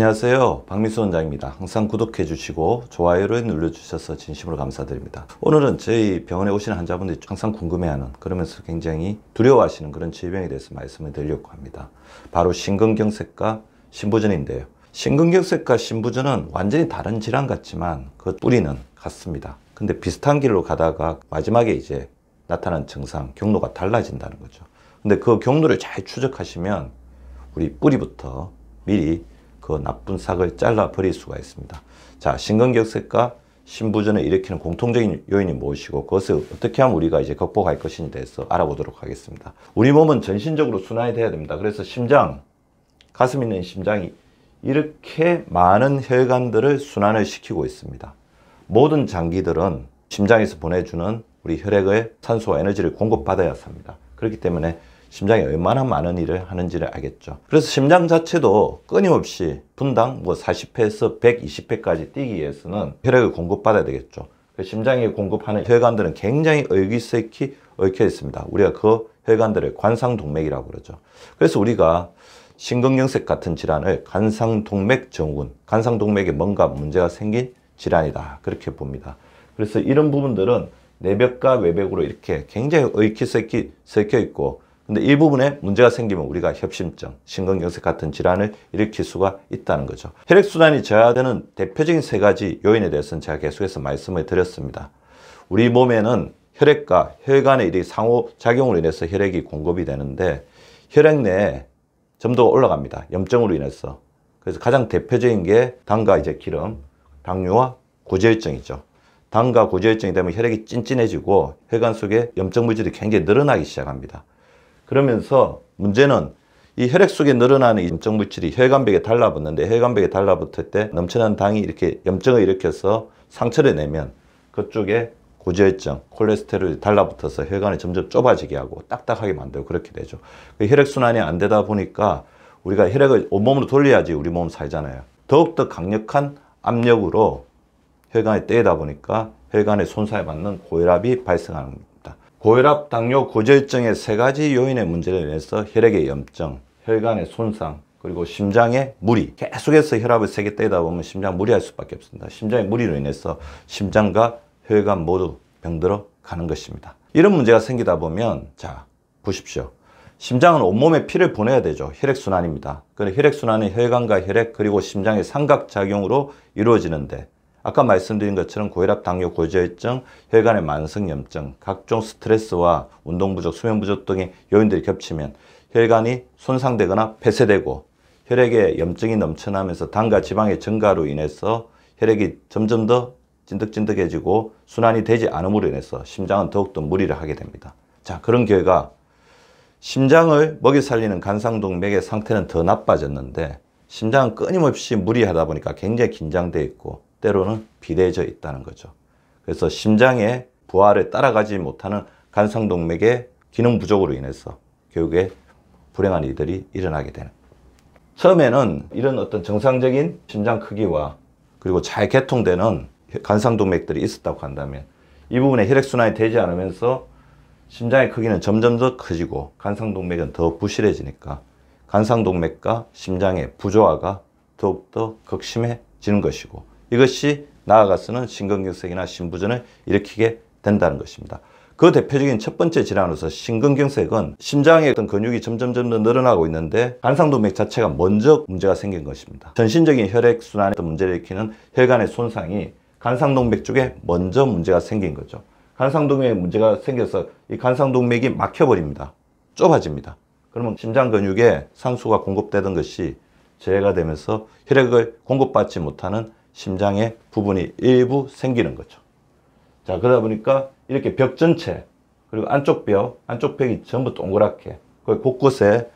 안녕하세요 박민수 원장입니다 항상 구독해 주시고 좋아요를 눌러주셔서 진심으로 감사드립니다 오늘은 저희 병원에 오시는 환자분들이 항상 궁금해하는 그러면서 굉장히 두려워하시는 그런 질병에 대해서 말씀을 드리려고 합니다 바로 심근경색과 심부전인데요 심근경색과 심부전은 완전히 다른 질환 같지만 그 뿌리는 같습니다 근데 비슷한 길로 가다가 마지막에 이제 나타난 증상 경로가 달라진다는 거죠 근데 그 경로를 잘 추적하시면 우리 뿌리부터 미리 그 나쁜 삭을 잘라버릴 수가 있습니다. 자, 신근격색과 신부전을 일으키는 공통적인 요인이 무엇이고 그것을 어떻게 하면 우리가 이제 극복할 것인지에 대해서 알아보도록 하겠습니다. 우리 몸은 전신적으로 순환이 돼야 됩니다. 그래서 심장, 가슴 있는 심장이 이렇게 많은 혈관들을 순환을 시키고 있습니다. 모든 장기들은 심장에서 보내주는 우리 혈액의 산소와 에너지를 공급받아야 합니다 그렇기 때문에 심장이 얼마나 많은 일을 하는지를 알겠죠. 그래서 심장 자체도 끊임없이 분당 뭐 40회에서 120회까지 뛰기 위해서는 혈액을 공급받아야 되겠죠. 그 심장이 공급하는 혈관들은 굉장히 의기세이 얽혀 있습니다. 우리가 그 혈관들을 관상동맥이라고 그러죠. 그래서 우리가 신근경색 같은 질환을 관상동맥 증후군, 관상동맥에 뭔가 문제가 생긴 질환이다. 그렇게 봅니다. 그래서 이런 부분들은 내벽과 외벽으로 이렇게 굉장히 얽히섞이 섞여 있고 근데 이 부분에 문제가 생기면 우리가 협심증, 신경경색 같은 질환을 일으킬 수가 있다는 거죠. 혈액순환이 저하되는 대표적인 세 가지 요인에 대해서는 제가 계속해서 말씀을 드렸습니다. 우리 몸에는 혈액과 혈관의 일이 상호작용으로 인해서 혈액이 공급이 되는데 혈액 내에 점도가 올라갑니다. 염증으로 인해서. 그래서 가장 대표적인 게 당과 이제 기름, 당뇨와 고지혈증이죠. 당과 고지혈증이 되면 혈액이 찐찐해지고 혈관 속에 염증 물질이 굉장히 늘어나기 시작합니다. 그러면서 문제는 이 혈액 속에 늘어나는 염증 물질이 혈관벽에 달라붙는데 혈관벽에 달라붙을 때 넘쳐난 당이 이렇게 염증을 일으켜서 상처를 내면 그쪽에 고지혈증, 콜레스테롤이 달라붙어서 혈관이 점점 좁아지게 하고 딱딱하게 만들고 그렇게 되죠. 그 혈액순환이 안 되다 보니까 우리가 혈액을 온몸으로 돌려야지 우리 몸 살잖아요. 더욱더 강력한 압력으로 혈관이 떼다 이 보니까 혈관에 손상을 받는 고혈압이 발생하는 겁니다. 고혈압, 당뇨, 고지혈증의 세 가지 요인의 문제로 인해서 혈액의 염증, 혈관의 손상, 그리고 심장의 무리 계속해서 혈압을 세게 떼다 보면 심장 무리할 수밖에 없습니다. 심장의 무리로 인해서 심장과 혈관 모두 병들어 가는 것입니다. 이런 문제가 생기다 보면 자 보십시오. 심장은 온몸에 피를 보내야 되죠. 혈액순환입니다. 그런데 혈액순환은 혈관과 혈액 그리고 심장의 삼각작용으로 이루어지는데 아까 말씀드린 것처럼 고혈압, 당뇨, 고지혈증, 혈관의 만성염증, 각종 스트레스와 운동 부족, 수면 부족 등의 요인들이 겹치면 혈관이 손상되거나 폐쇄되고 혈액에 염증이 넘쳐나면서 당과 지방의 증가로 인해서 혈액이 점점 더 찐득찐득해지고 순환이 되지 않음으로 인해서 심장은 더욱더 무리를 하게 됩니다. 자, 그런 결과 심장을 먹여 살리는 간상동맥의 상태는 더 나빠졌는데 심장은 끊임없이 무리하다 보니까 굉장히 긴장돼 있고 때로는 비대해져 있다는 거죠. 그래서 심장의 부활을 따라가지 못하는 간상동맥의 기능 부족으로 인해서 교육에 불행한 이들이 일어나게 되는 처음에는 이런 어떤 정상적인 심장 크기와 그리고 잘 개통되는 간상동맥들이 있었다고 한다면 이 부분에 혈액순환이 되지 않으면서 심장의 크기는 점점 더 커지고 간상동맥은 더 부실해지니까 간상동맥과 심장의 부조화가 더욱더 극심해지는 것이고 이것이 나아가서는 심근경색이나 심부전을 일으키게 된다는 것입니다. 그 대표적인 첫 번째 질환으로서 심근경색은 심장의 어떤 근육이 점점점 늘어나고 있는데 간상동맥 자체가 먼저 문제가 생긴 것입니다. 전신적인 혈액순환에 문제를 일으키는 혈관의 손상이 간상동맥 쪽에 먼저 문제가 생긴 거죠. 간상동맥에 문제가 생겨서 이 간상동맥이 막혀버립니다. 좁아집니다. 그러면 심장 근육에 상소가 공급되던 것이 재해가 되면서 혈액을 공급받지 못하는 심장의 부분이 일부 생기는 거죠. 자, 그러다 보니까 이렇게 벽 전체, 그리고 안쪽 벽, 안쪽 벽이 전부 동그랗게, 그 곳곳에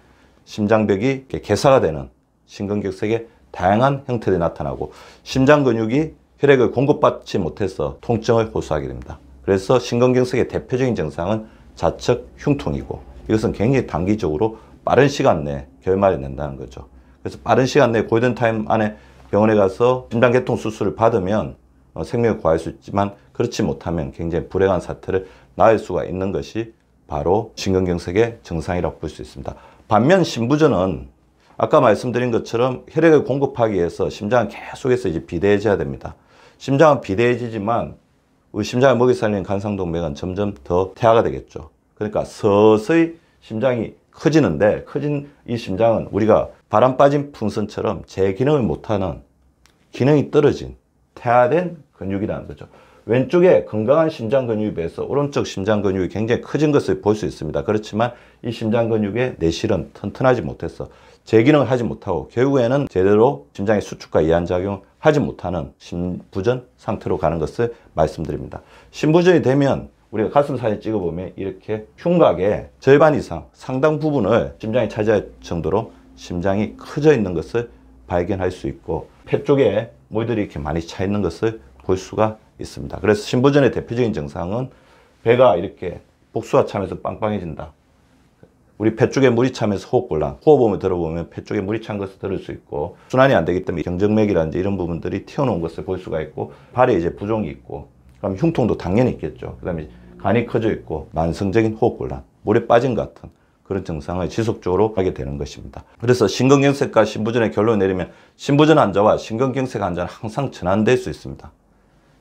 심장벽이 이렇게 개사가 되는 심근경색의 다양한 형태들이 나타나고 심장 근육이 혈액을 공급받지 못해서 통증을 호소하게 됩니다. 그래서 심근경색의 대표적인 증상은 좌측 흉통이고 이것은 굉장히 단기적으로 빠른 시간 내에 결말이 낸다는 거죠. 그래서 빠른 시간 내에 골든타임 안에 병원에 가서 심장계통 수술을 받으면 어, 생명을 구할 수 있지만 그렇지 못하면 굉장히 불행한 사태를 낳을 수가 있는 것이 바로 신경경색의 증상이라고 볼 수 있습니다. 반면 신부전은 아까 말씀드린 것처럼 혈액을 공급하기 위해서 심장은 계속해서 이제 비대해져야 됩니다. 심장은 비대해지지만 우리 심장을 먹이 살리는 간상동맥은 점점 더 태아가 되겠죠. 그러니까 서서히 심장이 커지는데 커진 이 심장은 우리가 바람 빠진 풍선처럼 제 기능을 못하는 기능이 떨어진 태아된 근육이라는 거죠. 왼쪽에 건강한 심장 근육에 비해서 오른쪽 심장 근육이 굉장히 커진 것을 볼 수 있습니다. 그렇지만 이 심장 근육의 내실은 튼튼하지 못해서 재기능을 하지 못하고 결국에는 제대로 심장의 수축과 이완작용 하지 못하는 심부전 상태로 가는 것을 말씀드립니다. 심부전이 되면 우리가 가슴 사진 찍어보면 이렇게 흉곽의 절반 이상 상당 부분을 심장이 차지할 정도로 심장이 커져 있는 것을 발견할 수 있고 폐 쪽에 물들이 이렇게 많이 차 있는 것을 볼 수가 있습니다. 그래서 신부전의 대표적인 증상은 배가 이렇게 복수와 참에서 빵빵해진다. 우리 폐 쪽에 물이 차면서 호흡곤란, 호흡음을 들어보면 폐 쪽에 물이 찬 것을 들을 수 있고 순환이 안 되기 때문에 경정맥이라든지 이런 부분들이 튀어나온 것을 볼 수가 있고 발에 이제 부종이 있고 그럼 흉통도 당연히 있겠죠. 그 다음에 간이 커져 있고 만성적인 호흡곤란, 물에 빠진 같은 그런 증상을 지속적으로 하게 되는 것입니다. 그래서 신근경색과 신부전의 결론을 내리면 신부전 환자와 신근경색 환자는 항상 전환될 수 있습니다.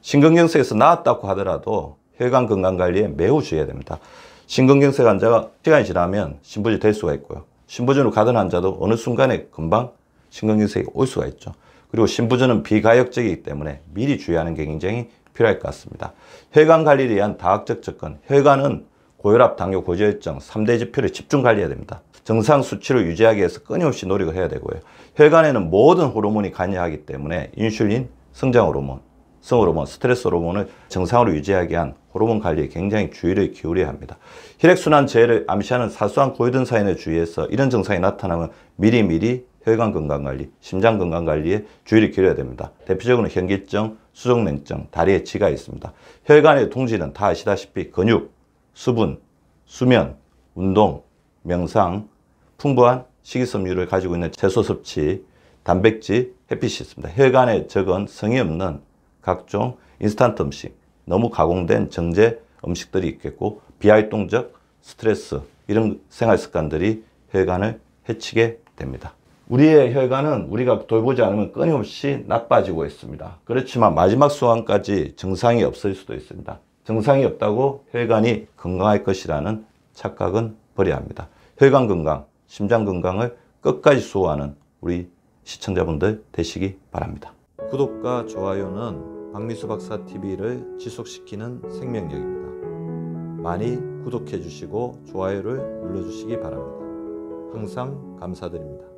신근경색에서나왔다고 하더라도 혈관 건강관리에 매우 주의해야 됩니다. 신근경색 환자가 시간이 지나면 신부전이 될 수가 있고요. 신부전으로 가던 환자도 어느 순간에 금방 신근경색이올 수가 있죠. 그리고 신부전은 비가역적이기 때문에 미리 주의하는 게 굉장히 필요할 것 같습니다. 혈관 관리에 의한 다각적 접근. 혈관은 고혈압, 당뇨, 고지혈증 3대 지표를 집중 관리해야 됩니다. 정상 수치를 유지하기 위해서 끊임없이 노력을 해야 되고요. 혈관에는 모든 호르몬이 관여하기 때문에 인슐린, 성장 호르몬, 성 호르몬, 스트레스 호르몬을 정상으로 유지하기 위한 호르몬 관리에 굉장히 주의를 기울여야 합니다. 혈액순환 재해를 암시하는 사소한 고혈든 사인에 주의해서 이런 증상이 나타나면 미리미리 혈관 건강관리, 심장 건강관리에 주의를 기울여야 됩니다. 대표적으로 현기증, 수족냉증, 다리에 치가 있습니다. 혈관의 둥지는 다 아시다시피 근육, 수분, 수면, 운동, 명상, 풍부한 식이섬유를 가지고 있는 채소 섭취, 단백질, 햇빛이 있습니다. 혈관에 적은 성이 없는 각종 인스턴트 음식, 너무 가공된 정제 음식들이 있겠고 비활동적 스트레스 이런 생활 습관들이 혈관을 해치게 됩니다. 우리의 혈관은 우리가 돌보지 않으면 끊임없이 나빠지고 있습니다. 그렇지만 마지막 순간까지 증상이 없을 수도 있습니다. 증상이 없다고 혈관이 건강할 것이라는 착각은 버려야 합니다. 혈관 건강, 심장 건강을 끝까지 수호하는 우리 시청자분들 되시기 바랍니다. 구독과 좋아요는 박미수 박사 TV를 지속시키는 생명력입니다. 많이 구독해 주시고 좋아요를 눌러 주시기 바랍니다. 항상 감사드립니다.